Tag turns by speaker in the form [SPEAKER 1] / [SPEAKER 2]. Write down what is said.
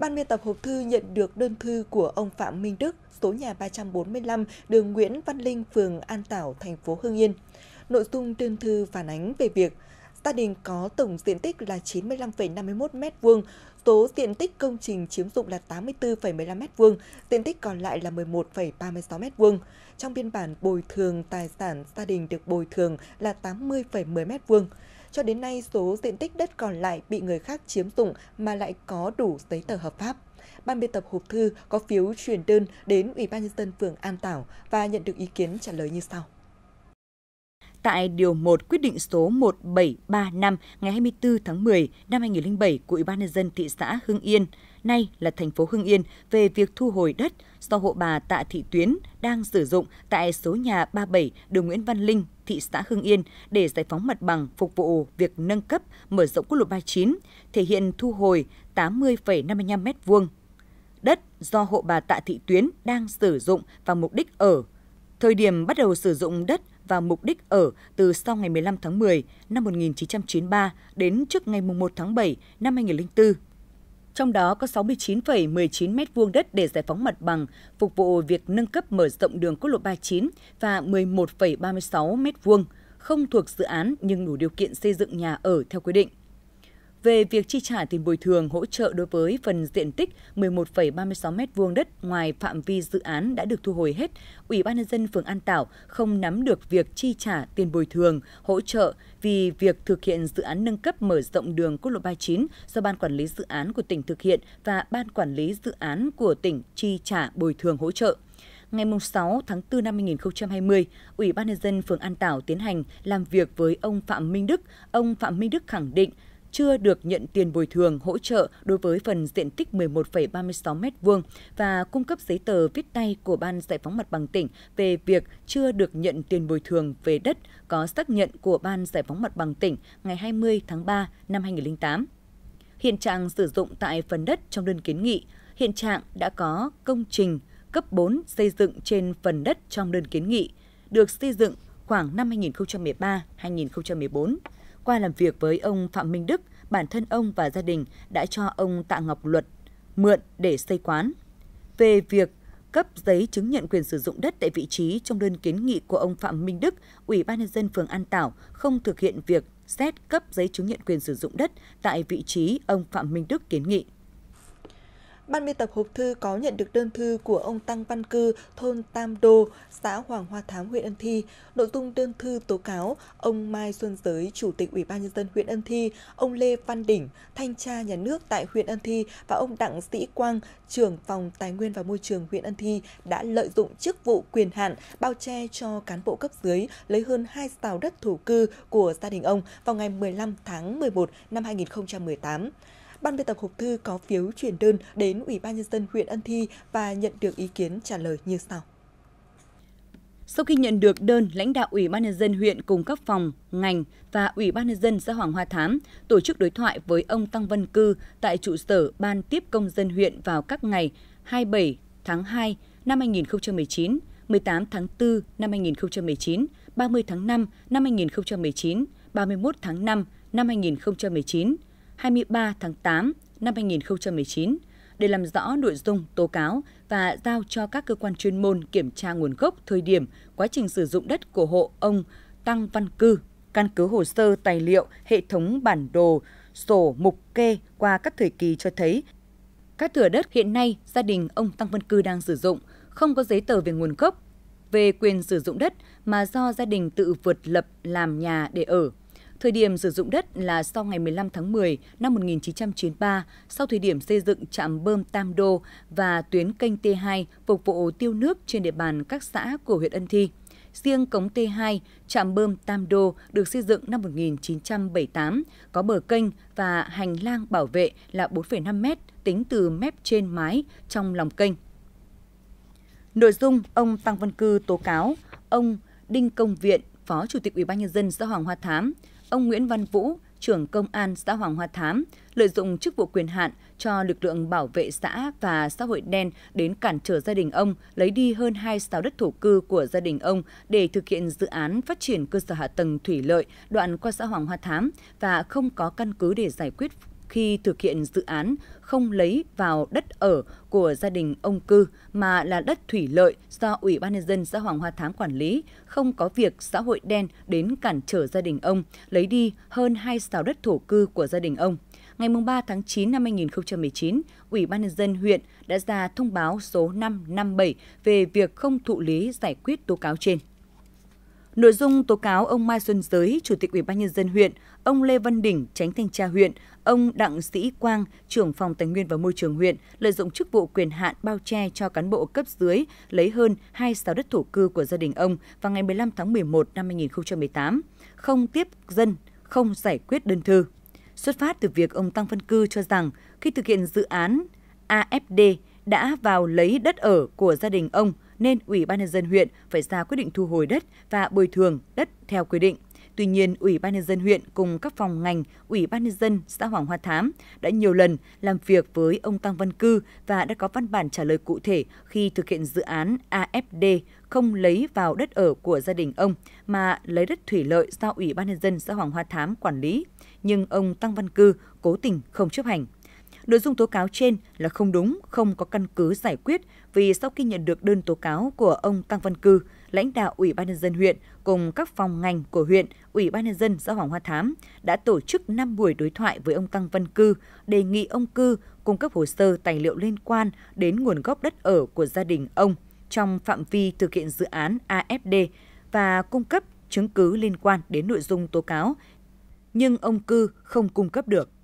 [SPEAKER 1] Ban biên tập hộp thư nhận được đơn thư của ông Phạm Minh Đức, số nhà 345, đường Nguyễn Văn Linh, phường An Tảo, thành phố Hưng Yên. Nội dung đơn thư phản ánh về việc gia đình có tổng diện tích là 95,51 m2, số diện tích công trình chiếm dụng là 84,15 m2, diện tích còn lại là 11,36 m2. Trong biên bản bồi thường tài sản gia đình được bồi thường là 80,10 m2. Cho đến nay, số diện tích đất còn lại bị người khác chiếm dụng mà lại có đủ giấy tờ hợp pháp. Ban biên tập hộp thư có phiếu truyền đơn đến Ủy ban nhân dân phường An Tảo và nhận được ý kiến trả lời như sau tại Điều
[SPEAKER 2] 1 Quyết định số 1735 ngày 24 tháng 10 năm 2007 của Ủy ban Nhân dân thị xã Hưng Yên, nay là thành phố Hưng Yên, về việc thu hồi đất do hộ bà Tạ Thị Tuyến đang sử dụng tại số nhà 37 đường Nguyễn Văn Linh, thị xã Hưng Yên để giải phóng mặt bằng phục vụ việc nâng cấp mở rộng quốc lộ 39, thể hiện thu hồi 80,55 m2 đất do hộ bà Tạ Thị Tuyến đang sử dụng và mục đích ở. Thời điểm bắt đầu sử dụng đất và mục đích ở từ sau ngày 15 tháng 10 năm 1993 đến trước ngày 1 tháng 7 năm 2004. Trong đó có 69,19 m2 đất để giải phóng mặt bằng, phục vụ việc nâng cấp mở rộng đường quốc lộ 39 và 11,36 m2 không thuộc dự án nhưng đủ điều kiện xây dựng nhà ở theo quy định về việc chi trả tiền bồi thường hỗ trợ đối với phần diện tích 11,36 m2 đất ngoài phạm vi dự án đã được thu hồi hết, Ủy ban nhân dân phường An Tảo không nắm được việc chi trả tiền bồi thường hỗ trợ vì việc thực hiện dự án nâng cấp mở rộng đường quốc lộ 39 do ban quản lý dự án của tỉnh thực hiện và ban quản lý dự án của tỉnh chi trả bồi thường hỗ trợ ngày 6 tháng 4 năm 2020, Ủy ban nhân dân phường An Tảo tiến hành làm việc với ông Phạm Minh Đức. Ông Phạm Minh Đức khẳng định chưa được nhận tiền bồi thường hỗ trợ đối với phần diện tích 11,36 m2 và cung cấp giấy tờ viết tay của Ban Giải phóng Mặt bằng tỉnh về việc chưa được nhận tiền bồi thường về đất có xác nhận của Ban Giải phóng Mặt bằng tỉnh ngày 20 tháng 3 năm 2008. Hiện trạng sử dụng tại phần đất trong đơn kiến nghị, hiện trạng đã có công trình cấp 4 xây dựng trên phần đất trong đơn kiến nghị, được xây dựng khoảng năm 2013-2014. Qua làm việc với ông Phạm Minh Đức, bản thân ông và gia đình đã cho ông Tạ Ngọc Luật mượn để xây quán. Về việc cấp giấy chứng nhận quyền sử dụng đất tại vị trí trong đơn kiến nghị của ông Phạm Minh Đức, Ủy ban nhân dân phường An Tảo không thực hiện việc xét cấp giấy chứng nhận quyền sử dụng đất tại vị trí ông Phạm Minh Đức kiến nghị.
[SPEAKER 1] Ban biên tập hộp thư có nhận được đơn thư của ông Tăng Văn Cư, thôn Tam Đô, xã Hoàng Hoa Thám, huyện Ân Thi. Nội dung đơn thư tố cáo ông Mai Xuân Giới, Chủ tịch Ủy ban Nhân dân huyện Ân Thi, ông Lê Văn Đỉnh, Thanh tra nhà nước tại huyện Ân Thi và ông Đặng Sĩ Quang, trưởng phòng Tài nguyên và Môi trường huyện Ân Thi đã lợi dụng chức vụ quyền hạn bao che cho cán bộ cấp dưới lấy hơn 2 xào đất thổ cư của gia đình ông vào ngày 15 tháng 11 năm 2018. Ban biên tập hộp thư có phiếu chuyển đơn đến Ủy ban Nhân dân huyện Ân Thi và nhận được ý kiến trả lời như sau. Sau khi nhận được đơn, lãnh đạo Ủy ban nhân dân huyện cùng các phòng, ngành và Ủy
[SPEAKER 2] ban nhân dân xã Hoàng Hoa Thám tổ chức đối thoại với ông Tăng Văn Cư tại trụ sở Ban tiếp công dân huyện vào các ngày 27 tháng 2 năm 2019, 18 tháng 4 năm 2019, 30 tháng 5 năm 2019, 31 tháng 5 năm 2019, 23 tháng 8 năm 2019 để làm rõ nội dung tố cáo và giao cho các cơ quan chuyên môn kiểm tra nguồn gốc, thời điểm, quá trình sử dụng đất của hộ ông Tăng Văn Cư, căn cứ hồ sơ, tài liệu, hệ thống bản đồ, sổ mục kê qua các thời kỳ cho thấy các thửa đất hiện nay gia đình ông Tăng Văn Cư đang sử dụng không có giấy tờ về nguồn gốc, về quyền sử dụng đất mà do gia đình tự vượt lập làm nhà để ở Thời điểm sử dụng đất là sau ngày 15 tháng 10 năm 1993, sau thời điểm xây dựng trạm bơm Tam Đô và tuyến kênh T2 phục vụ tiêu nước trên địa bàn các xã của huyện Ân Thi. Riêng cống T2, trạm bơm Tam Đô được xây dựng năm 1978, có bờ kênh và hành lang bảo vệ là 4,5 mét tính từ mép trên mái trong lòng kênh. Nội dung ông Tăng Văn Cư tố cáo ông Đinh Công Viện, Phó Chủ tịch Ủy ban nhân dân xã Hoàng Hoa Thám, ông Nguyễn Văn Vũ, trưởng công an xã Hoàng Hoa Thám, lợi dụng chức vụ quyền hạn cho lực lượng bảo vệ xã và xã hội đen đến cản trở gia đình ông lấy đi hơn 2 sào đất thổ cư của gia đình ông để thực hiện dự án phát triển cơ sở hạ tầng thủy lợi đoạn qua xã Hoàng Hoa Thám và không có căn cứ để giải quyết khi thực hiện dự án không lấy vào đất ở của gia đình ông Cư mà là đất thủy lợi do Ủy ban nhân dân xã Hoàng Hoa Thám quản lý, không có việc xã hội đen đến cản trở gia đình ông lấy đi hơn 2 sào đất thổ cư của gia đình ông. Ngày 3 tháng 9 năm 2019, Ủy ban nhân dân huyện đã ra thông báo số 557 về việc không thụ lý giải quyết tố cáo trên. Nội dung tố cáo ông Mai Xuân Giới, Chủ tịch Ủy ban nhân dân huyện, ông Lê Văn Đỉnh, Tránh thanh tra huyện, ông Đặng Sĩ Quang, trưởng phòng Tài nguyên và Môi trường huyện lợi dụng chức vụ quyền hạn bao che cho cán bộ cấp dưới lấy hơn 26 đất thổ cư của gia đình ông vào ngày 15 tháng 11 năm 2018, không tiếp dân, không giải quyết đơn thư. Xuất phát từ việc ông Tăng Văn Cư cho rằng khi thực hiện dự án AFD đã vào lấy đất ở của gia đình ông – nên Ủy ban nhân dân huyện phải ra quyết định thu hồi đất và bồi thường đất theo quy định. Tuy nhiên, Ủy ban nhân dân huyện cùng các phòng ngành, Ủy ban nhân dân xã Hoàng Hoa Thám đã nhiều lần làm việc với ông Tăng Văn Cư và đã có văn bản trả lời cụ thể khi thực hiện dự án AFD không lấy vào đất ở của gia đình ông mà lấy đất thủy lợi do Ủy ban nhân dân xã Hoàng Hoa Thám quản lý, nhưng ông Tăng Văn Cư cố tình không chấp hành. Nội dung tố cáo trên là không đúng, không có căn cứ giải quyết vì sau khi nhận được đơn tố cáo của ông Tăng Văn Cư, lãnh đạo Ủy ban nhân dân huyện cùng các phòng ngành của huyện, Ủy ban nhân dân xã Hoàng Hoa Thám đã tổ chức 5 buổi đối thoại với ông Tăng Văn Cư, đề nghị ông Cư cung cấp hồ sơ tài liệu liên quan đến nguồn gốc đất ở của gia đình ông trong phạm vi thực hiện dự án AFD và cung cấp chứng cứ liên quan đến nội dung tố cáo, nhưng ông Cư không cung cấp được.